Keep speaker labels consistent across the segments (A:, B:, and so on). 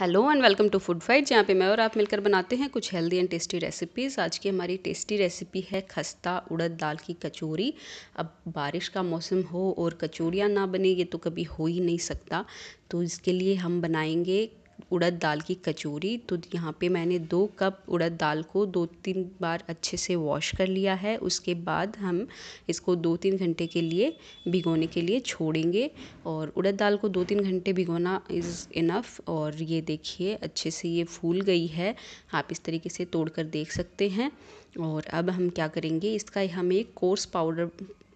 A: hello and welcome to food fight जहाँ पे मैं और आप मिलकर बनाते हैं कुछ हेल्दी एंड टेस्टी रेसिपीज़ आज की हमारी टेस्टी रेसिपी है खस्ता उड़द दाल की कचौरी अब बारिश का मौसम हो और कचौरियाँ ना बने ये तो कभी हो ही नहीं सकता तो इसके लिए हम बनाएंगे उड़द दाल की कचौरी तो यहाँ पे मैंने दो कप उड़द दाल को दो तीन बार अच्छे से वॉश कर लिया है उसके बाद हम इसको दो तीन घंटे के लिए भिगोने के लिए छोड़ेंगे और उड़द दाल को दो तीन घंटे भिगोना इज़ इनफ़ और ये देखिए अच्छे से ये फूल गई है आप इस तरीके से तोड़ कर देख सकते हैं और अब हम क्या करेंगे इसका हमें कोर्स पाउडर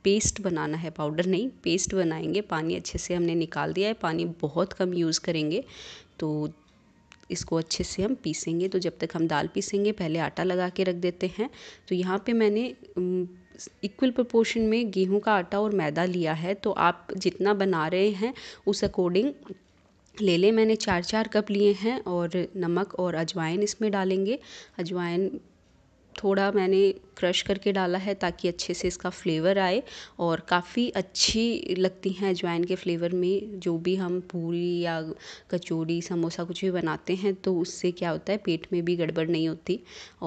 A: पेस्ट बनाना है पाउडर नहीं पेस्ट बनाएंगे पानी अच्छे से हमने निकाल दिया है पानी बहुत कम यूज़ करेंगे तो इसको अच्छे से हम पीसेंगे तो जब तक हम दाल पीसेंगे पहले आटा लगा के रख देते हैं तो यहाँ पे मैंने इक्वल प्रपोर्शन में गेहूँ का आटा और मैदा लिया है तो आप जितना बना रहे हैं उस अकॉर्डिंग ले लें मैंने चार चार कप लिए हैं और नमक और अजवाइन इसमें डालेंगे अजवाइन थोड़ा मैंने क्रश करके डाला है ताकि अच्छे से इसका फ्लेवर आए और काफ़ी अच्छी लगती हैं अजवाइन के फ्लेवर में जो भी हम पूरी या कचौड़ी समोसा कुछ भी बनाते हैं तो उससे क्या होता है पेट में भी गड़बड़ नहीं होती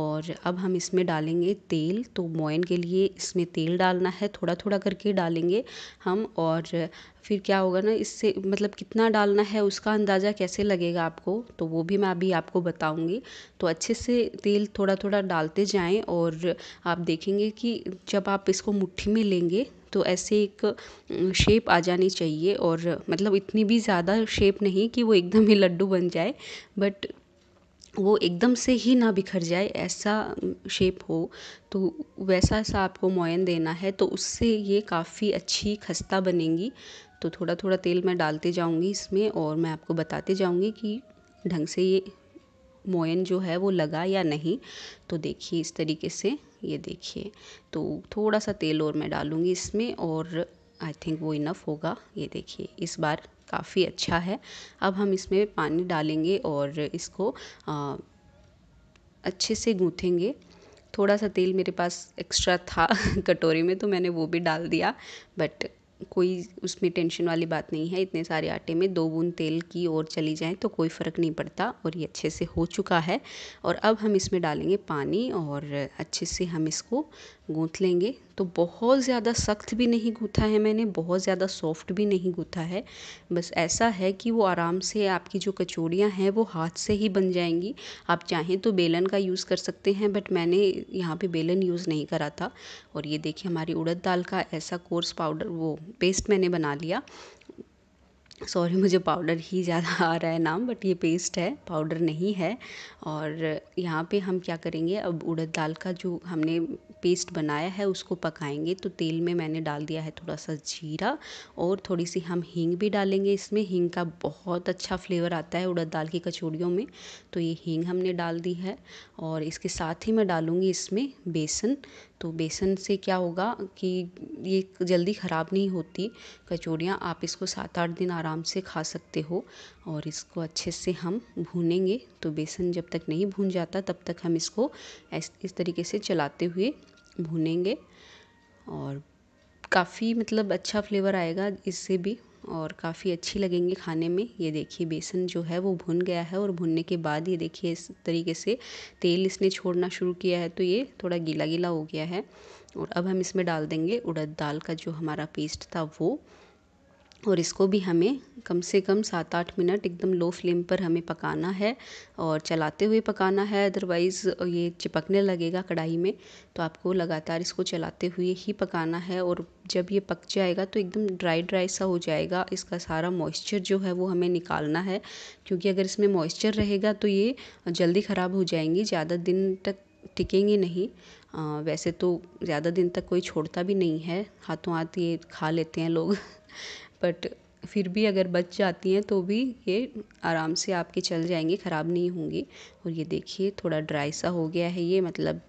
A: और अब हम इसमें डालेंगे तेल तो मोयन के लिए इसमें तेल डालना है थोड़ा थोड़ा करके डालेंगे हम और फिर क्या होगा ना इससे मतलब कितना डालना है उसका अंदाज़ा कैसे लगेगा आपको तो वो भी मैं अभी आपको बताऊँगी तो अच्छे से तेल थोड़ा थोड़ा डालते जाएं और आप देखेंगे कि जब आप इसको मुट्ठी में लेंगे तो ऐसे एक शेप आ जानी चाहिए और मतलब इतनी भी ज़्यादा शेप नहीं कि वो एकदम ही लड्डू बन जाए बट वो एकदम से ही ना बिखर जाए ऐसा शेप हो तो वैसा सा आपको मोयन देना है तो उससे ये काफ़ी अच्छी खस्ता बनेगी तो थोड़ा थोड़ा तेल मैं डालते जाऊँगी इसमें और मैं आपको बताते जाऊँगी कि ढंग से ये मोयन जो है वो लगा या नहीं तो देखिए इस तरीके से ये देखिए तो थोड़ा सा तेल और मैं डालूँगी इसमें और आई थिंक वो इनफ होगा ये देखिए इस बार काफ़ी अच्छा है अब हम इसमें पानी डालेंगे और इसको आ, अच्छे से गूँथेंगे थोड़ा सा तेल मेरे पास एक्स्ट्रा था कटोरे में तो मैंने वो भी डाल दिया बट कोई उसमें टेंशन वाली बात नहीं है इतने सारे आटे में दो बूंद तेल की ओर चली जाएँ तो कोई फ़र्क नहीं पड़ता और ये अच्छे से हो चुका है और अब हम इसमें डालेंगे पानी और अच्छे से हम इसको गूँथ लेंगे तो बहुत ज़्यादा सख्त भी नहीं गूँथा है मैंने बहुत ज़्यादा सॉफ्ट भी नहीं गूँथा है बस ऐसा है कि वो आराम से आपकी जो कचौड़ियाँ हैं वो हाथ से ही बन जाएंगी आप चाहें तो बेलन का यूज़ कर सकते हैं बट मैंने यहाँ पे बेलन यूज़ नहीं करा था और ये देखिए हमारी उड़द दाल का ऐसा कोर्स पाउडर वो पेस्ट मैंने बना लिया सॉरी मुझे पाउडर ही ज़्यादा आ रहा है नाम बट ये पेस्ट है पाउडर नहीं है और यहाँ पे हम क्या करेंगे अब उड़द दाल का जो हमने पेस्ट बनाया है उसको पकाएंगे तो तेल में मैंने डाल दिया है थोड़ा सा जीरा और थोड़ी सी हम हींग भी डालेंगे इसमें हींग का बहुत अच्छा फ्लेवर आता है उड़द दाल की कचौड़ियों में तो ये हींग हमने डाल दी है और इसके साथ ही मैं डालूँगी इसमें बेसन तो बेसन से क्या होगा कि ये जल्दी ख़राब नहीं होती कचौड़ियाँ आप इसको सात आठ दिन आराम से खा सकते हो और इसको अच्छे से हम भूनेंगे तो बेसन जब तक नहीं भून जाता तब तक हम इसको इस तरीके से चलाते हुए भूनेंगे और काफ़ी मतलब अच्छा फ्लेवर आएगा इससे भी और काफ़ी अच्छी लगेंगी खाने में ये देखिए बेसन जो है वो भुन गया है और भुनने के बाद ये देखिए इस तरीके से तेल इसने छोड़ना शुरू किया है तो ये थोड़ा गीला गीला हो गया है और अब हम इसमें डाल देंगे उड़द दाल का जो हमारा पेस्ट था वो और इसको भी हमें कम से कम सात आठ मिनट एकदम लो फ्लेम पर हमें पकाना है और चलाते हुए पकाना है अदरवाइज़ ये चिपकने लगेगा कढ़ाई में तो आपको लगातार इसको चलाते हुए ही पकाना है और जब ये पक जाएगा तो एकदम ड्राई ड्राई सा हो जाएगा इसका सारा मॉइस्चर जो है वो हमें निकालना है क्योंकि अगर इसमें मॉइस्चर रहेगा तो ये जल्दी ख़राब हो जाएंगी ज़्यादा दिन तक टिकेंगे नहीं आ, वैसे तो ज़्यादा दिन तक कोई छोड़ता भी नहीं है हाथों हाथ ये खा लेते हैं लोग बट फिर भी अगर बच जाती हैं तो भी ये आराम से आपके चल जाएंगी ख़राब नहीं होंगी और ये देखिए थोड़ा ड्राई सा हो गया है ये मतलब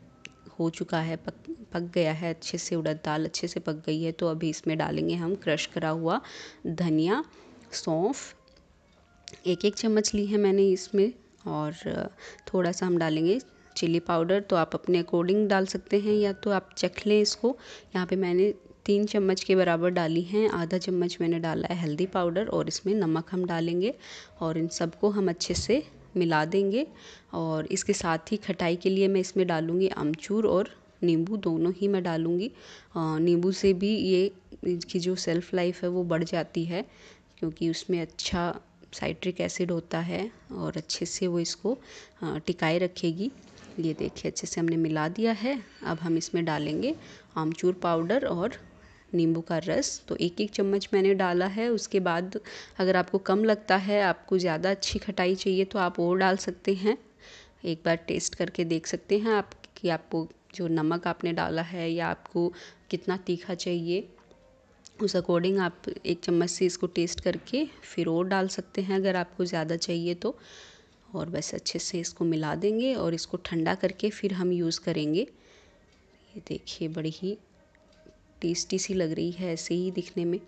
A: हो चुका है पक पक गया है अच्छे से उड़द दाल अच्छे से पक गई है तो अभी इसमें डालेंगे हम क्रश करा हुआ धनिया सौंफ एक एक चम्मच ली है मैंने इसमें और थोड़ा सा हम डालेंगे चिली पाउडर तो आप अपने अकॉर्डिंग डाल सकते हैं या तो आप चख लें इसको यहाँ पे मैंने तीन चम्मच के बराबर डाली हैं आधा चम्मच मैंने डाला है हल्दी पाउडर और इसमें नमक हम डालेंगे और इन सबको हम अच्छे से मिला देंगे और इसके साथ ही खटाई के लिए मैं इसमें डालूँगी अमचूर और नींबू दोनों ही मैं डालूँगी नींबू से भी ये इसकी जो सेल्फ़ लाइफ है वो बढ़ जाती है क्योंकि उसमें अच्छा साइट्रिक एसिड होता है और अच्छे से वो इसको टिकाए रखेगी ये देखिए अच्छे से हमने मिला दिया है अब हम इसमें डालेंगे आमचूर पाउडर और नींबू का रस तो एक एक चम्मच मैंने डाला है उसके बाद अगर आपको कम लगता है आपको ज़्यादा अच्छी खटाई चाहिए तो आप और डाल सकते हैं एक बार टेस्ट करके देख सकते हैं आप कि आपको जो नमक आपने डाला है या आपको कितना तीखा चाहिए उस अकॉर्डिंग आप एक चम्मच से इसको टेस्ट करके फिर और डाल सकते हैं अगर आपको ज़्यादा चाहिए तो और बस अच्छे से इसको मिला देंगे और इसको ठंडा करके फिर हम यूज़ करेंगे ये देखिए बड़ी ही टेस्टी सी लग रही है ऐसे ही दिखने में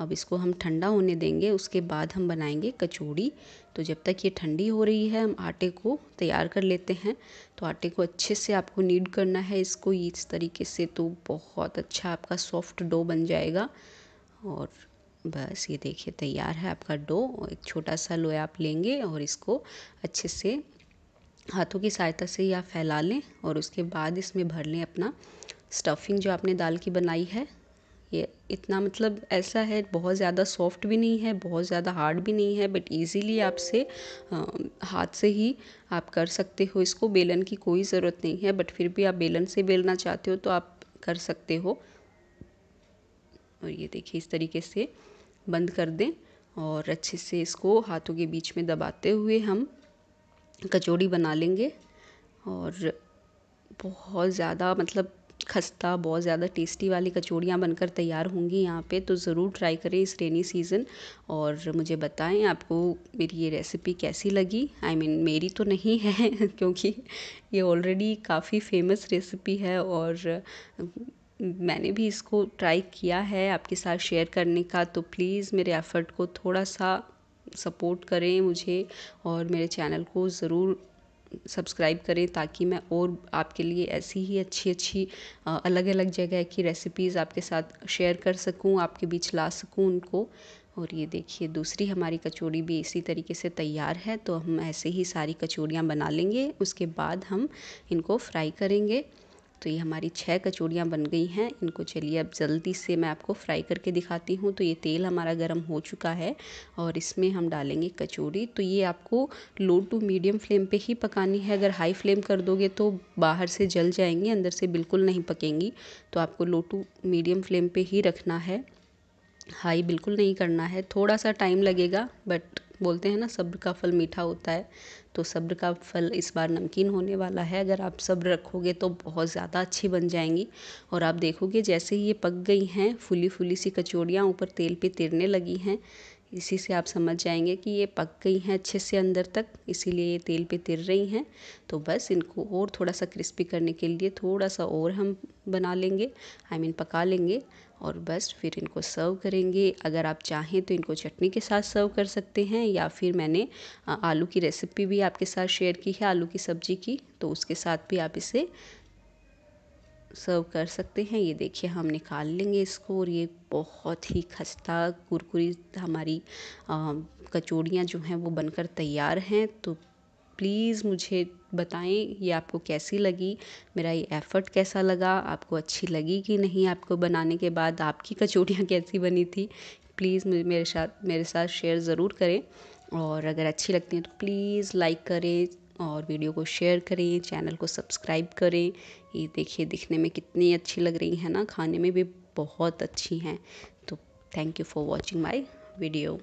A: अब इसको हम ठंडा होने देंगे उसके बाद हम बनाएंगे कचौड़ी तो जब तक ये ठंडी हो रही है हम आटे को तैयार कर लेते हैं तो आटे को अच्छे से आपको नीड करना है इसको इस तरीके से तो बहुत अच्छा आपका सॉफ्ट डो बन जाएगा और बस ये देखिए तैयार है आपका डो एक छोटा सा लोया आप लेंगे और इसको अच्छे से हाथों की सहायता से या फैला लें और उसके बाद इसमें भर लें अपना स्टफिंग जो आपने दाल की बनाई है ये इतना मतलब ऐसा है बहुत ज़्यादा सॉफ्ट भी नहीं है बहुत ज़्यादा हार्ड भी नहीं है बट इजीली आपसे हाथ से ही आप कर सकते हो इसको बेलन की कोई ज़रूरत नहीं है बट फिर भी आप बेलन से बेलना चाहते हो तो आप कर सकते हो और ये देखिए इस तरीके से बंद कर दें और अच्छे से इसको हाथों के बीच में दबाते हुए हम कचौड़ी बना लेंगे और बहुत ज़्यादा मतलब खस्ता बहुत ज़्यादा टेस्टी वाली कचौड़ियाँ बनकर तैयार होंगी यहाँ पे तो ज़रूर ट्राई करें इस रेनी सीज़न और मुझे बताएं आपको मेरी ये रेसिपी कैसी लगी आई I मीन mean, मेरी तो नहीं है क्योंकि ये ऑलरेडी काफ़ी फेमस रेसिपी है और मैंने भी इसको ट्राई किया है आपके साथ शेयर करने का तो प्लीज़ मेरे एफ़र्ट को थोड़ा सा सपोर्ट करें मुझे और मेरे चैनल को ज़रूर सब्सक्राइब करें ताकि मैं और आपके लिए ऐसी ही अच्छी अच्छी अलग अलग जगह की रेसिपीज़ आपके साथ शेयर कर सकूँ आपके बीच ला सकूँ उनको और ये देखिए दूसरी हमारी कचौड़ी भी इसी तरीके से तैयार है तो हम ऐसे ही सारी कचौड़ियाँ बना लेंगे उसके बाद हम इनको फ्राई करेंगे तो ये हमारी छः कचौड़ियाँ बन गई हैं इनको चलिए अब जल्दी से मैं आपको फ्राई करके दिखाती हूँ तो ये तेल हमारा गर्म हो चुका है और इसमें हम डालेंगे कचौड़ी तो ये आपको लो टू मीडियम फ्लेम पे ही पकानी है अगर हाई फ्लेम कर दोगे तो बाहर से जल जाएंगी अंदर से बिल्कुल नहीं पकेंगी तो आपको लो टू मीडियम फ्लेम पर ही रखना है हाई बिल्कुल नहीं करना है थोड़ा सा टाइम लगेगा बट बोलते हैं ना सब्र का फल मीठा होता है तो सब्र का फल इस बार नमकीन होने वाला है अगर आप सब्र रखोगे तो बहुत ज़्यादा अच्छी बन जाएंगी और आप देखोगे जैसे ही ये पक गई हैं फूली फूली सी कचौड़ियाँ ऊपर तेल पे तैरने लगी हैं इसी से आप समझ जाएंगे कि ये पक गई हैं अच्छे से अंदर तक इसीलिए ये तेल पे तिर रही हैं तो बस इनको और थोड़ा सा क्रिस्पी करने के लिए थोड़ा सा और हम बना लेंगे आई I मीन mean पका लेंगे और बस फिर इनको सर्व करेंगे अगर आप चाहें तो इनको चटनी के साथ सर्व कर सकते हैं या फिर मैंने आलू की रेसिपी भी आपके साथ शेयर की है आलू की सब्ज़ी की तो उसके साथ भी आप इसे सर्व कर सकते हैं ये देखिए हम निकाल लेंगे इसको और ये बहुत ही खस्ता कुरकुरी हमारी कचौड़ियाँ जो हैं वो बनकर तैयार हैं तो प्लीज़ मुझे बताएं ये आपको कैसी लगी मेरा ये एफ़र्ट कैसा लगा आपको अच्छी लगी कि नहीं आपको बनाने के बाद आपकी कचौड़ियाँ कैसी बनी थी प्लीज़ मेरे साथ मेरे साथ शेयर ज़रूर करें और अगर अच्छी लगती हैं तो प्लीज़ लाइक करें और वीडियो को शेयर करें चैनल को सब्सक्राइब करें ये देखिए दिखने में कितनी अच्छी लग रही है ना खाने में भी बहुत अच्छी हैं तो thank you for watching my video